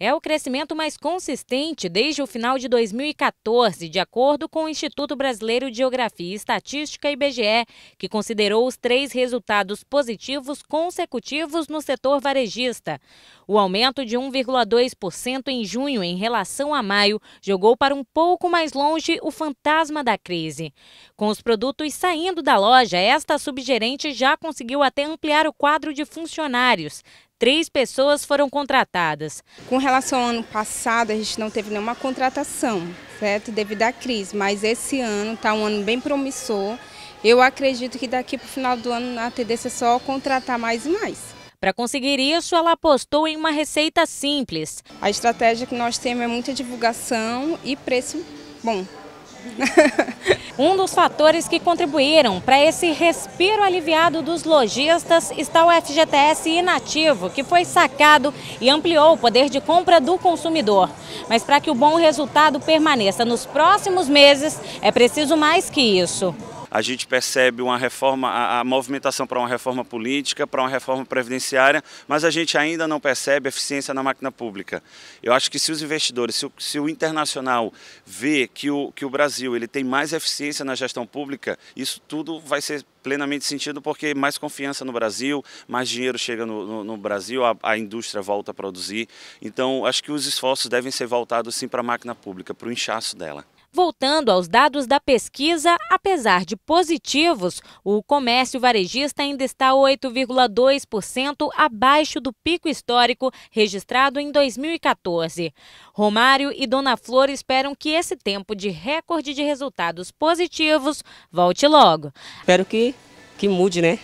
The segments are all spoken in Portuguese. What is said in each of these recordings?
É o crescimento mais consistente desde o final de 2014, de acordo com o Instituto Brasileiro de Geografia e Estatística, IBGE, que considerou os três resultados positivos consecutivos no setor varejista. O aumento de 1,2% em junho em relação a maio jogou para um pouco mais longe o fantasma da crise. Com os produtos saindo da loja, esta subgerente já conseguiu até ampliar o quadro de funcionários três pessoas foram contratadas. Com relação ao ano passado, a gente não teve nenhuma contratação, certo? Devido à crise, mas esse ano está um ano bem promissor. Eu acredito que daqui para o final do ano a tendência é só contratar mais e mais. Para conseguir isso, ela apostou em uma receita simples. A estratégia que nós temos é muita divulgação e preço bom. um dos fatores que contribuíram para esse respiro aliviado dos lojistas está o FGTS inativo, que foi sacado e ampliou o poder de compra do consumidor. Mas para que o bom resultado permaneça nos próximos meses, é preciso mais que isso a gente percebe uma reforma, a, a movimentação para uma reforma política, para uma reforma previdenciária, mas a gente ainda não percebe eficiência na máquina pública. Eu acho que se os investidores, se o, se o internacional vê que o, que o Brasil ele tem mais eficiência na gestão pública, isso tudo vai ser plenamente sentido porque mais confiança no Brasil, mais dinheiro chega no, no, no Brasil, a, a, indústria volta a produzir. Então, acho que os esforços devem ser voltados sim para a máquina pública, para o inchaço dela. Voltando aos dados da pesquisa, apesar de positivos, o comércio varejista ainda está 8,2% abaixo do pico histórico registrado em 2014. Romário e Dona Flor esperam que esse tempo de recorde de resultados positivos volte logo. Espero que, que mude, né?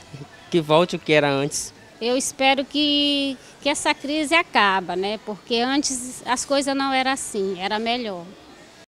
Que volte o que era antes. Eu espero que, que essa crise acaba, né? Porque antes as coisas não eram assim, era melhor.